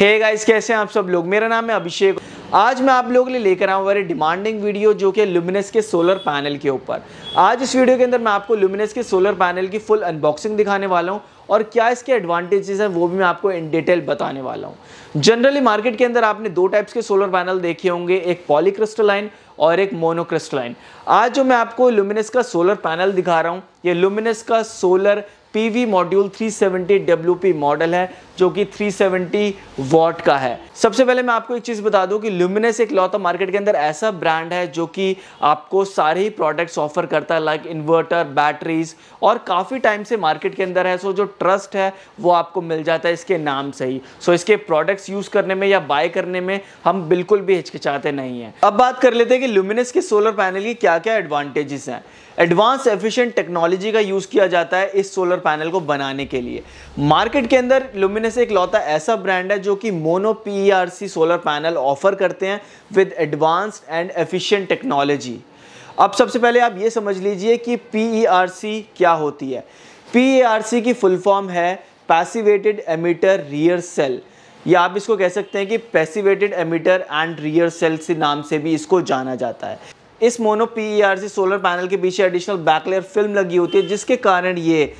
हे hey guys कैसे हैं आप सब लोग मेरा नाम है अभिषेक आज मैं आप लोगों के लिए लेकर आऊँ वेरी डिमांडिंग वीडियो जो कि लुमिनस के सोलर पैनल के ऊपर आज इस वीडियो के अंदर मैं आपको लुमिनस के सोलर पैनल की फुल अनबॉक्सिंग दिखाने वाला हूँ और क्या इसके एडवांटेजेस हैं वो भी मैं आपको इन डिटेल बताने वाला हूँ जनरली मार्केट के अंदर आपने दो टाइप्स के सोलर पैनल देखे होंगे एक पॉलीक्रिस्टलाइन और एक मोनोक्रिस्टलाइन आज जो मैं आपको लुमिनस का सोलर पैनल दिखा रहा हूँ ये लुमिनस का solar PV module 370 P model है जो कि 370 वॉट का है सबसे पहले मैं आपको एक चीज़ बता दूं कि ल्यूमिनस एक लौता मार्केट के अंदर ऐसा ब्रांड है जो कि आपको सारे ही प्रोडक्ट्स ऑफर करता है लाइक इन्वर्टर बैटरीज और काफ़ी टाइम से मार्केट के अंदर है सो जो ट्रस्ट है वो आपको मिल जाता है इसके नाम से ही सो इसके प्रोडक्ट्स यूज़ करने में या बाय करने में हम बिल्कुल भी हिचकिचाते नहीं हैं अब बात कर लेते हैं कि ल्यूमिनस के सोलर पैनल की क्या क्या एडवांटेजेस हैं एडवांस एफिशिएंट टेक्नोलॉजी का यूज़ किया जाता है इस सोलर पैनल को बनाने के लिए मार्केट के अंदर लुमिनस एक लौता ऐसा ब्रांड है जो कि mono P e solar panel offer करते हैं with advanced and efficient technology अब सबसे पहले आप ये समझ लीजिए कि पी e क्या होती है पी e की फुल फॉर्म है पैसिवेटेड एमिटर रियर सेल या आप इसको कह सकते हैं कि passivated emitter and rear cell से नाम से भी इसको जाना जाता है इस मोनो पीईआरसी सोलर पैनल के पीछे एडिशनल बैकलेयर फिल्म लगी होती है जिसके कारण ये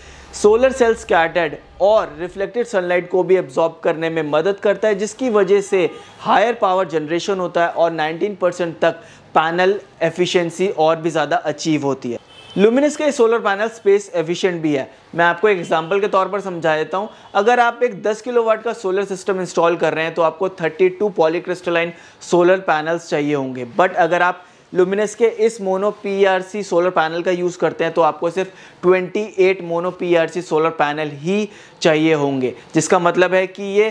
सोलर सेल स्कैटर्ड और रिफ्लेक्टेड सनलाइट को भी एब्जॉर्ब करने में मदद करता है जिसकी वजह से हायर पावर जनरेशन होता है और 19 परसेंट तक पैनल एफिशिएंसी और भी ज़्यादा अचीव होती है लुमिनस का ये सोलर पैनल स्पेस एफिशिएंट भी है मैं आपको एक एग्जांपल के तौर पर समझा देता हूँ अगर आप एक 10 किलोवाट का सोलर सिस्टम इंस्टॉल कर रहे हैं तो आपको 32 पॉलीक्रिस्टलाइन सोलर पैनल्स चाहिए होंगे बट अगर आप लुमिनस के इस मोनो पीआरसी सोलर पैनल का यूज़ करते हैं तो आपको सिर्फ 28 मोनो पीआरसी सोलर पैनल ही चाहिए होंगे जिसका मतलब है कि ये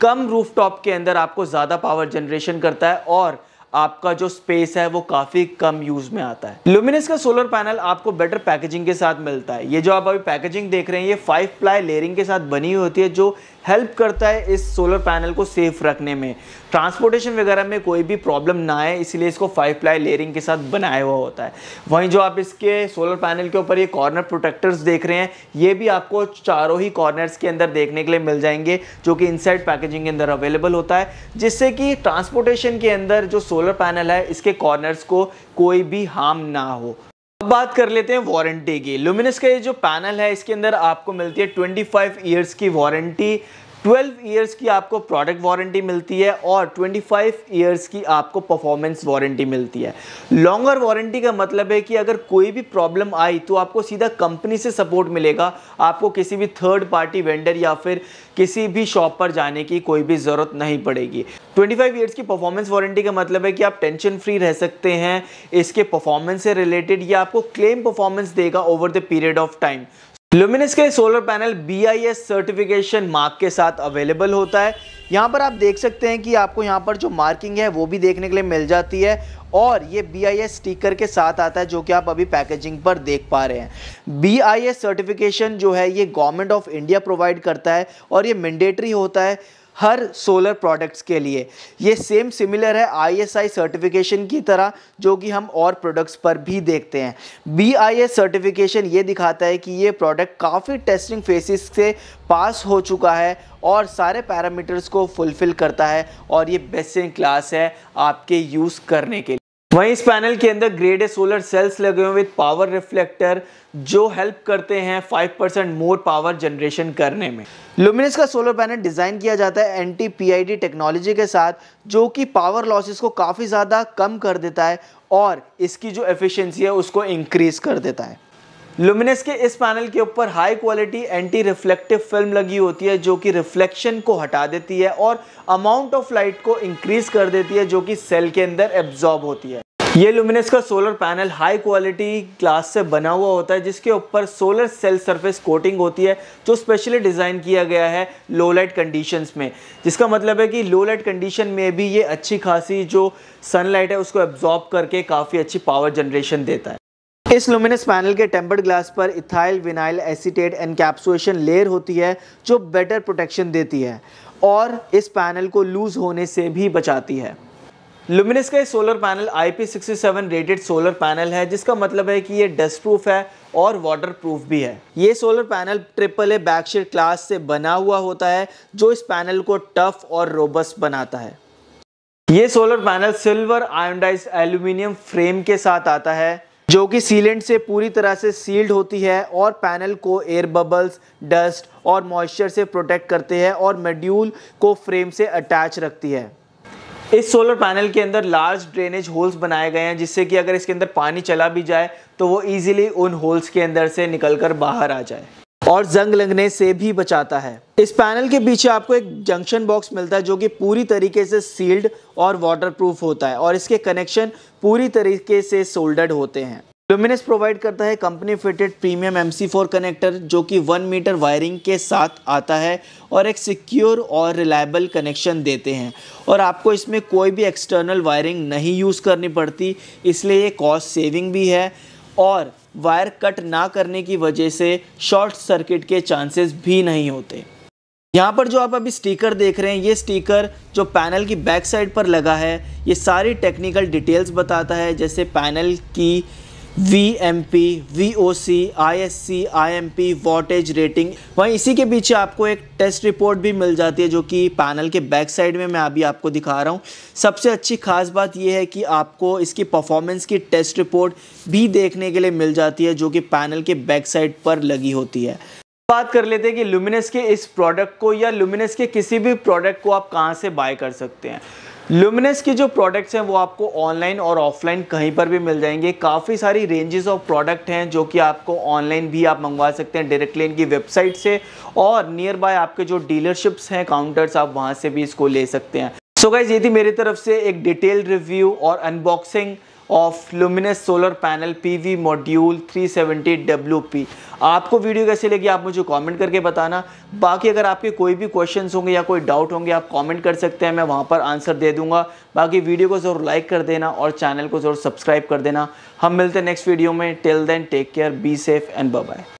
कम रूफटॉप के अंदर आपको ज़्यादा पावर जनरेशन करता है और आपका जो स्पेस है वो काफ़ी कम यूज़ में आता है लुमिनस का सोलर पैनल आपको बेटर पैकेजिंग के साथ मिलता है ये जो आप अभी पैकेजिंग देख रहे हैं ये फाइव प्लाई लेयरिंग के साथ बनी हुई होती है जो हेल्प करता है इस सोलर पैनल को सेफ रखने में ट्रांसपोर्टेशन वगैरह में कोई भी प्रॉब्लम ना आए इसीलिए इसको फाइव प्लाई लेयरिंग के साथ बनाया हुआ होता है वहीं जो आप इसके सोलर पैनल के ऊपर ये कॉर्नर प्रोटेक्टर्स देख रहे हैं ये भी आपको चारों ही कॉर्नर्स के अंदर देखने के लिए मिल जाएंगे जो कि इनसाइड पैकेजिंग के अंदर अवेलेबल होता है जिससे कि ट्रांसपोर्टेशन के अंदर जो सोलर पैनल है इसके कॉर्नर्स को कोई भी हार्म ना हो अब बात कर लेते हैं वारंटी की लुमिनस का ये जो पैनल है इसके अंदर आपको मिलती है 25 इयर्स की वारंटी ट्वेल्व ईयर्स की आपको प्रोडक्ट वारंटी मिलती है और ट्वेंटी फाइव ईयर्स की आपको परफॉर्मेंस वारंटी मिलती है लॉन्गर वारंटी का मतलब है कि अगर कोई भी प्रॉब्लम आई तो आपको सीधा कंपनी से सपोर्ट मिलेगा आपको किसी भी थर्ड पार्टी वेंडर या फिर किसी भी शॉप पर जाने की कोई भी ज़रूरत नहीं पड़ेगी 25 ईयर्स की परफॉर्मेंस वारंटी का मतलब है कि आप टेंशन फ्री रह सकते हैं इसके परफॉर्मेंस से रिलेटेड या आपको क्लेम परफॉर्मेंस देगा over the period of time Luminous का solar panel B I S certification mark के साथ अवेलेबल होता है यहाँ पर आप देख सकते हैं कि आपको यहाँ पर जो मार्किंग है वो भी देखने के लिए मिल जाती है और ये बी आई एस स्टीकर के साथ आता है जो कि आप अभी पैकेजिंग पर देख पा रहे हैं बी आई एस सर्टिफिकेशन जो है ये गवर्नमेंट ऑफ इंडिया प्रोवाइड करता है और ये मैंडेटरी होता है हर सोलर प्रोडक्ट्स के लिए ये सेम सिमिलर है आईएसआई सर्टिफिकेशन की तरह जो कि हम और प्रोडक्ट्स पर भी देखते हैं बीआईएस सर्टिफिकेशन ये दिखाता है कि ये प्रोडक्ट काफ़ी टेस्टिंग फेसिस से पास हो चुका है और सारे पैरामीटर्स को फुलफ़िल करता है और ये बेस्ट इन क्लास है आपके यूज़ करने के लिए वहीं इस पैनल के अंदर ग्रेड ए सोलर सेल्स लगे हुए विद पावर रिफ्लेक्टर जो हेल्प करते हैं 5% परसेंट मोर पावर जनरेशन करने में लुमिनस का सोलर पैनल डिज़ाइन किया जाता है एंटी पीआईडी टेक्नोलॉजी के साथ जो कि पावर लॉसेस को काफ़ी ज़्यादा कम कर देता है और इसकी जो एफिशिएंसी है उसको इंक्रीज कर देता है लुमिनस के इस पैनल के ऊपर high quality anti reflective film लगी होती है जो कि रिफ्लेक्शन को हटा देती है और अमाउंट ऑफ लाइट को इंक्रीज कर देती है जो कि सेल के अंदर एब्जॉर्ब होती है ये लुमिनस का solar panel high quality glass से बना हुआ होता है जिसके ऊपर सोलर सेल सरफेस कोटिंग होती है जो स्पेशली डिज़ाइन किया गया है लो लाइट कंडीशंस में जिसका मतलब है कि लो लाइट कंडीशन में भी ये अच्छी खासी जो सनलाइट है उसको एब्जॉर्ब करके काफ़ी अच्छी पावर जनरेशन देता है इस लुमिनस पैनल के टेम्पर्ड ग्लास पर ethyl vinyl acetate encapsulation layer होती है जो बेटर प्रोटेक्शन देती है और इस पैनल को लूज़ होने से भी बचाती है लुमिनस का ये solar panel IP67 rated solar panel है जिसका मतलब है कि ये डस्ट प्रूफ है और वाटर प्रूफ भी है ये solar panel triple A backsheet class से बना हुआ होता है जो इस पैनल को टफ और रोबस्ट बनाता है ये solar panel silver iodize aluminium frame के साथ आता है जो कि सीलेंट से पूरी तरह से सील्ड होती है और पैनल को एयर बबल्स डस्ट और मॉइस्चर से प्रोटेक्ट करते हैं और मेड्यूल को फ्रेम से अटैच रखती है इस सोलर पैनल के अंदर लार्ज ड्रेनेज होल्स बनाए गए हैं जिससे कि अगर इसके अंदर पानी चला भी जाए तो वो इजीली उन होल्स के अंदर से निकलकर बाहर आ जाए और जंग लगने से भी बचाता है इस पैनल के पीछे आपको एक जंक्शन बॉक्स मिलता है जो कि पूरी तरीके से सील्ड और वाटरप्रूफ होता है और इसके कनेक्शन पूरी तरीके से सोल्डर्ड होते हैं लुमिनस प्रोवाइड करता है company fitted premium four connector जो कि वन मीटर वायरिंग के साथ आता है और एक सिक्योर और रिलायबल कनेक्शन देते हैं और आपको इसमें कोई भी एक्सटर्नल वायरिंग नहीं यूज़ करनी पड़ती इसलिए ये कॉस्ट सेविंग भी है और वायर कट ना करने की वजह से शॉर्ट सर्किट के चांसेस भी नहीं होते यहाँ पर जो आप अभी स्टिकर देख रहे हैं ये स्टिकर जो पैनल की बैक साइड पर लगा है ये सारी टेक्निकल डिटेल्स बताता है जैसे पैनल की V M P V O C I S C I M P voltage rating वहीं इसी के पीछे आपको एक टेस्ट रिपोर्ट भी मिल जाती है जो कि पैनल के बैक साइड में मैं अभी आपको दिखा रहा हूँ सबसे अच्छी खास बात यह है कि आपको इसकी परफॉर्मेंस की टेस्ट रिपोर्ट भी देखने के लिए मिल जाती है जो कि पैनल के बैक साइड पर लगी होती है बात कर लेते हैं कि लुमिनस के इस प्रोडक्ट को या लुमिनस के किसी भी प्रोडक्ट को आप कहाँ से बाय कर सकते हैं लुमिनस की जो प्रोडक्ट्स हैं वो आपको ऑनलाइन और ऑफलाइन कहीं पर भी मिल जाएंगे काफ़ी सारी रेंजेस ऑफ प्रोडक्ट हैं जो कि आपको ऑनलाइन भी आप मंगवा सकते हैं डायरेक्टली इनकी वेबसाइट से और नियर बाय आपके जो डीलरशिप्स हैं काउंटर्स आप वहाँ से भी इसको ले सकते हैं सो so गाइज ये थी मेरी तरफ से एक डिटेल रिव्यू और unboxing of Luminous solar panel PV module 370 P आपको वीडियो कैसे लगी आप मुझे कमेंट करके बताना बाकी अगर आपके कोई भी क्वेश्चंस होंगे या कोई डाउट होंगे आप कमेंट कर सकते हैं मैं वहाँ पर आंसर दे दूंगा बाकी वीडियो को ज़रूर लाइक कर देना और चैनल को ज़रूर सब्सक्राइब कर देना हम मिलते हैं नेक्स्ट वीडियो में till then take care be safe and bye